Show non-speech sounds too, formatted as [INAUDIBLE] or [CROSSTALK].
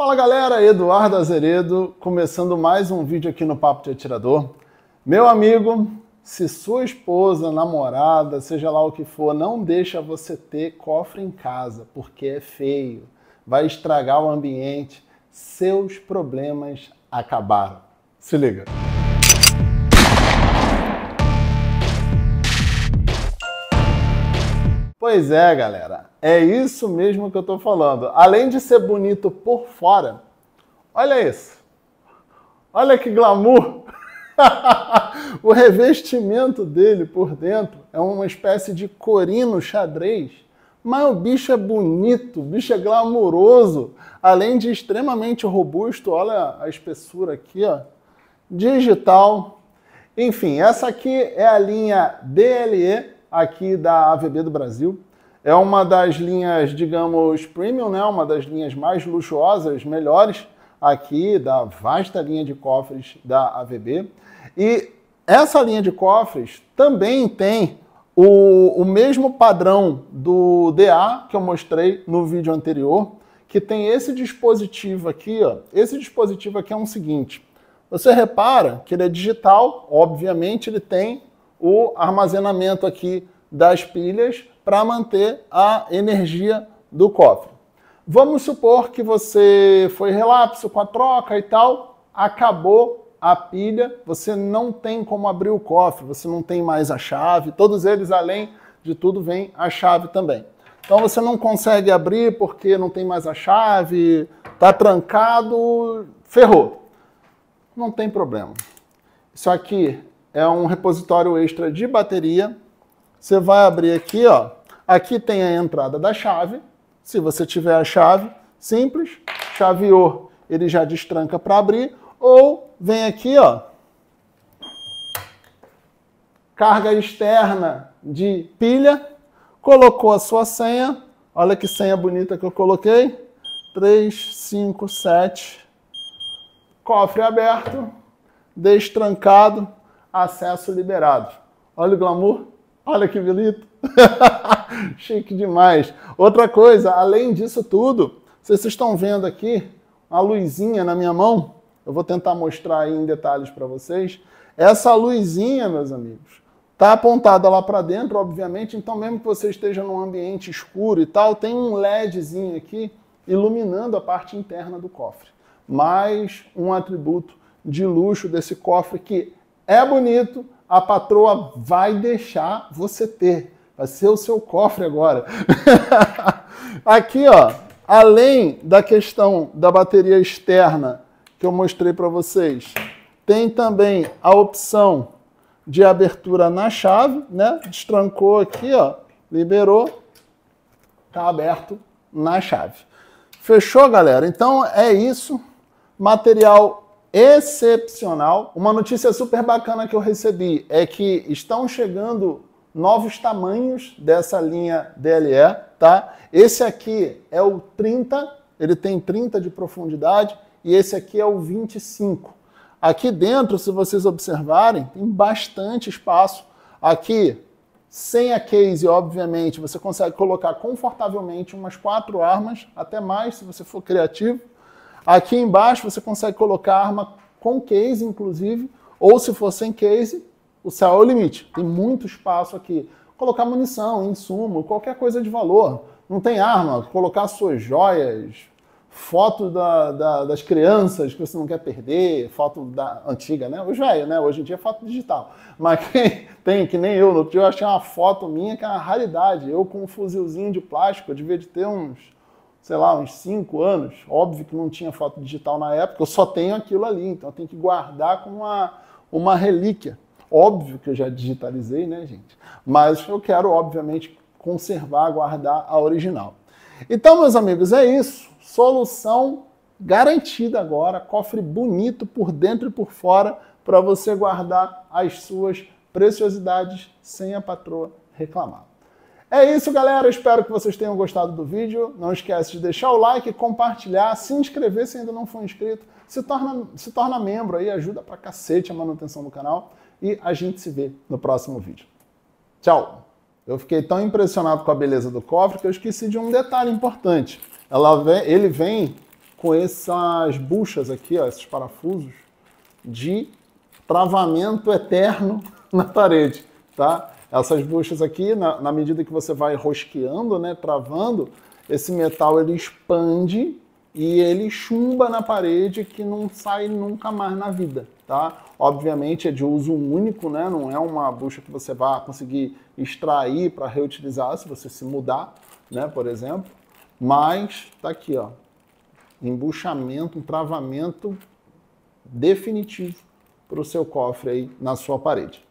Fala galera, Eduardo Azeredo, começando mais um vídeo aqui no Papo de Atirador. Meu amigo, se sua esposa, namorada, seja lá o que for, não deixa você ter cofre em casa, porque é feio, vai estragar o ambiente, seus problemas acabaram. Se liga. Pois é, galera. É isso mesmo que eu estou falando. Além de ser bonito por fora, olha isso. Olha que glamour! [LAUGHS] o revestimento dele por dentro é uma espécie de corino xadrez. Mas o bicho é bonito, o bicho é glamouroso, além de extremamente robusto, olha a espessura aqui, ó. Digital. Enfim, essa aqui é a linha DLE aqui da AVB do Brasil é uma das linhas, digamos, premium, né? uma das linhas mais luxuosas, melhores aqui da vasta linha de cofres da AVB. E essa linha de cofres também tem o, o mesmo padrão do DA que eu mostrei no vídeo anterior, que tem esse dispositivo aqui. Ó. Esse dispositivo aqui é um seguinte. Você repara que ele é digital, obviamente ele tem o armazenamento aqui das pilhas para manter a energia do cofre. Vamos supor que você foi relapso com a troca e tal, acabou a pilha, você não tem como abrir o cofre, você não tem mais a chave, todos eles, além de tudo, vem a chave também. Então você não consegue abrir porque não tem mais a chave, está trancado, ferrou. Não tem problema. Isso aqui é um repositório extra de bateria. Você vai abrir aqui, ó Aqui tem a entrada da chave. Se você tiver a chave, simples, chaveou, ele já destranca para abrir. Ou vem aqui, ó, carga externa de pilha, colocou a sua senha. Olha que senha bonita que eu coloquei. 357. Cofre aberto, destrancado, acesso liberado. Olha o glamour. Olha que bonito! [LAUGHS] Chique demais! Outra coisa, além disso tudo, vocês estão vendo aqui uma luzinha na minha mão? Eu vou tentar mostrar aí em detalhes para vocês. Essa luzinha, meus amigos, está apontada lá para dentro, obviamente, então mesmo que você esteja num ambiente escuro e tal, tem um LEDzinho aqui iluminando a parte interna do cofre. Mais um atributo de luxo desse cofre que é bonito, a patroa vai deixar você ter. Vai ser o seu cofre agora. [LAUGHS] Aqui, ó, além da questão da bateria externa que eu mostrei para vocês, tem também a opção de abertura na chave, né? Destrancou aqui, ó, liberou, tá aberto na chave. Fechou, galera? Então é isso. Material excepcional. Uma notícia super bacana que eu recebi é que estão chegando novos tamanhos dessa linha DLE, tá? Esse aqui é o 30, ele tem 30 de profundidade e esse aqui é o 25. Aqui dentro, se vocês observarem, tem bastante espaço. Aqui, sem a case, obviamente, você consegue colocar confortavelmente umas quatro armas, até mais se você for criativo. Aqui embaixo você consegue colocar arma com case, inclusive, ou se for sem case, o céu é o limite. Tem muito espaço aqui. Colocar munição, insumo, qualquer coisa de valor. Não tem arma, colocar suas joias, foto da, da, das crianças que você não quer perder, foto da antiga, né? Os velhos, né? Hoje em dia é foto digital. Mas [LAUGHS] quem tem, que nem eu, no outro dia eu achei uma foto minha que é uma raridade. Eu com um fuzilzinho de plástico, eu devia de ter uns sei lá, uns cinco anos. Óbvio que não tinha foto digital na época, eu só tenho aquilo ali, então eu tenho que guardar como uma, uma relíquia. Óbvio que eu já digitalizei, né, gente? Mas eu quero, obviamente, conservar, guardar a original. Então, meus amigos, é isso. Solução garantida agora, cofre bonito por dentro e por fora para você guardar as suas preciosidades sem a patroa reclamar. É isso, galera. Espero que vocês tenham gostado do vídeo. Não esquece de deixar o like, compartilhar, se inscrever se ainda não for inscrito. Se torna, se torna membro aí, ajuda pra cacete a manutenção do canal. E a gente se vê no próximo vídeo. Tchau! Eu fiquei tão impressionado com a beleza do cofre que eu esqueci de um detalhe importante. Vem, ele vem com essas buchas aqui, ó, esses parafusos, de travamento eterno [LAUGHS] na parede, tá? Essas buchas aqui, na, na medida que você vai rosqueando, né, travando, esse metal ele expande e ele chumba na parede que não sai nunca mais na vida, tá? Obviamente é de uso único, né? Não é uma bucha que você vai conseguir extrair para reutilizar se você se mudar, né, por exemplo. Mas tá aqui, ó. Embuchamento, um travamento definitivo para o seu cofre aí na sua parede.